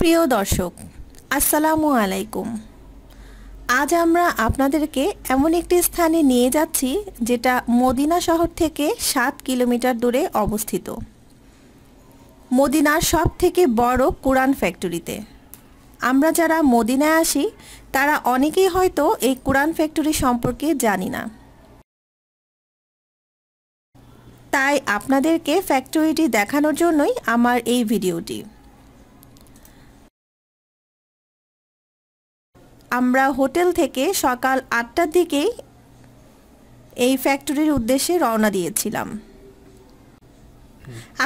প্রিয় দর্শক আসসালামু আলাইকুম আজ আমরা আপনাদেরকে এমন একটি স্থানে নিয়ে যাচ্ছি যেটা মদিনা শহর থেকে সাত কিলোমিটার দূরে অবস্থিত মদিনার সব থেকে বড় কোরআন ফ্যাক্টরিতে আমরা যারা মদিনায় আসি তারা অনেকেই হয়তো এই কোরআন ফ্যাক্টরি সম্পর্কে জানি না তাই আপনাদেরকে ফ্যাক্টরিটি দেখানোর জন্যই আমার এই ভিডিওটি আমরা হোটেল থেকে সকাল আটটার দিকেই এই ফ্যাক্টরির উদ্দেশ্যে রওনা দিয়েছিলাম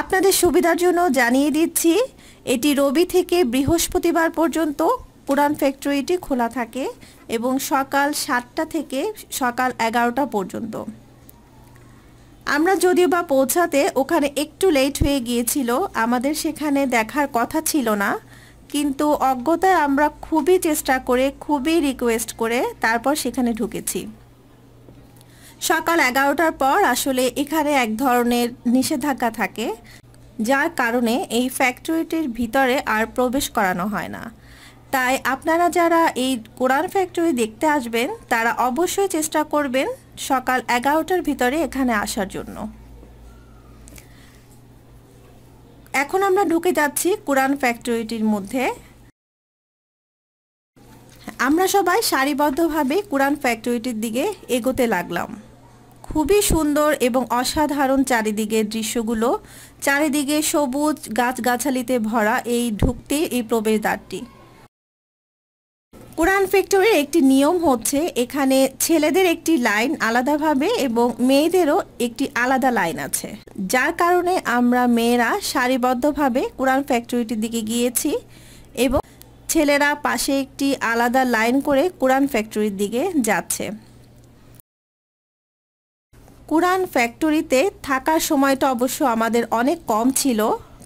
আপনাদের সুবিধার জন্য জানিয়ে দিচ্ছি এটি রবি থেকে বৃহস্পতিবার পর্যন্ত পুরান ফ্যাক্টরিটি খোলা থাকে এবং সকাল সাতটা থেকে সকাল এগারোটা পর্যন্ত আমরা যদিও বা পৌঁছাতে ওখানে একটু লেট হয়ে গিয়েছিল আমাদের সেখানে দেখার কথা ছিল না কিন্তু অজ্ঞতায় আমরা খুবই চেষ্টা করে খুবই রিকোয়েস্ট করে তারপর সেখানে ঢুকেছি সকাল এগারোটার পর আসলে এখানে এক ধরনের নিষেধাজ্ঞা থাকে যার কারণে এই ফ্যাক্টরিটির ভিতরে আর প্রবেশ করানো হয় না তাই আপনারা যারা এই কোরআন ফ্যাক্টরি দেখতে আসবেন তারা অবশ্যই চেষ্টা করবেন সকাল এগারোটার ভিতরে এখানে আসার জন্য এখন আমরা ঢুকে যাচ্ছি কোরআন ফ্যাক্টরিটির মধ্যে আমরা সবাই সারিবদ্ধভাবে কোরআন ফ্যাক্টরিটির দিকে এগোতে লাগলাম খুবই সুন্দর এবং অসাধারণ চারিদিকের দৃশ্যগুলো চারিদিকে সবুজ গাছগাছালিতে ভরা এই ঢুকতে এই প্রবেশদ্বারটি কোরআন ফ্যাক্টরির একটি নিয়ম হচ্ছে এখানে ছেলেদের একটি লাইন আলাদাভাবে এবং মেয়েদেরও একটি আলাদা লাইন আছে যার কারণে আমরা মেয়েরা সারিবদ্ধভাবে কোরআন ফ্যাক্টরিটির দিকে গিয়েছি এবং ছেলেরা পাশে একটি আলাদা লাইন করে কোরআন ফ্যাক্টরির দিকে যাচ্ছে কোরআন ফ্যাক্টরিতে থাকার সময়টা অবশ্য আমাদের অনেক কম ছিল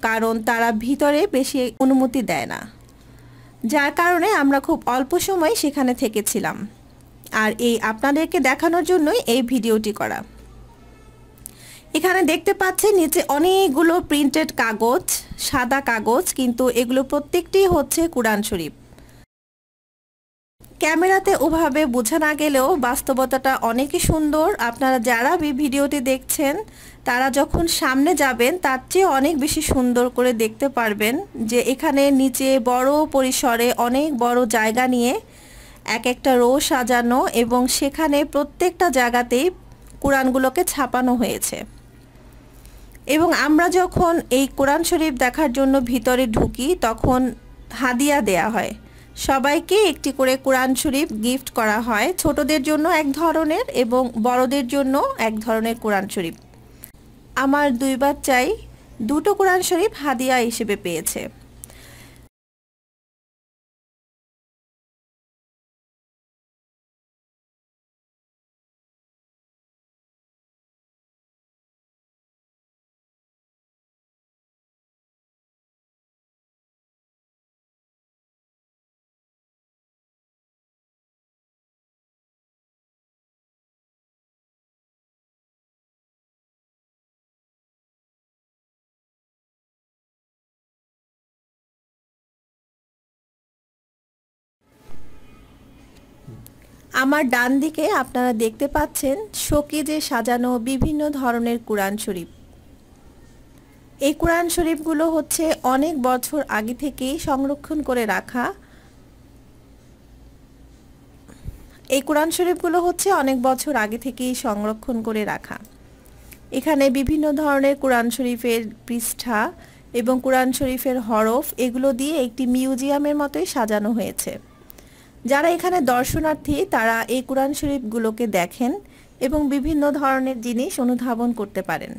কারণ তারা ভিতরে বেশি অনুমতি দেয় না যার কারণে আমরা খুব অল্প সময় সেখানে থেকেছিলাম আর এই আপনাদেরকে দেখানোর জন্যই এই ভিডিওটি করা এখানে দেখতে পাচ্ছেন নিচে অনেকগুলো প্রিন্টেড কাগজ সাদা কাগজ কিন্তু এগুলো প্রত্যেকটি হচ্ছে কোরআন শরীফ ক্যামেরাতে ওভাবে বোঝা না গেলেও বাস্তবতাটা অনেকই সুন্দর আপনারা যারা ভিডিওটি দেখছেন তারা যখন সামনে যাবেন তার চেয়ে অনেক বেশি সুন্দর করে দেখতে পারবেন যে এখানে নিচে বড় পরিসরে অনেক বড় জায়গা নিয়ে এক একটা রো সাজানো এবং সেখানে প্রত্যেকটা জায়গাতেই কোরআনগুলোকে ছাপানো হয়েছে এবং আমরা যখন এই কোরআন শরীফ দেখার জন্য ভিতরে ঢুকি তখন হাদিয়া দেয়া হয় সবাইকে একটি করে কোরআন শরীফ গিফট করা হয় ছোটদের জন্য এক ধরনের এবং বড়দের জন্য এক ধরনের কোরআন শরীফ আমার দুই বাচ্চাই দুটো কোরআন শরীফ হাদিয়া হিসেবে পেয়েছে আমার ডান দিকে আপনারা দেখতে পাচ্ছেন শোকেজে সাজানো বিভিন্ন ধরনের কোরআন শরীফ এই কোরআন শরীফগুলো হচ্ছে অনেক বছর আগে থেকেই সংরক্ষণ করে রাখা এই কোরআন শরীফগুলো হচ্ছে অনেক বছর আগে থেকেই সংরক্ষণ করে রাখা এখানে বিভিন্ন ধরনের কোরআন শরীফের পৃষ্ঠা এবং কোরআন শরীফের হরফ এগুলো দিয়ে একটি মিউজিয়ামের মতোই সাজানো হয়েছে যারা এখানে দর্শনার্থী তারা এই কোরআন শরীফগুলোকে দেখেন এবং বিভিন্ন ধরনের জিনিস অনুধাবন করতে পারেন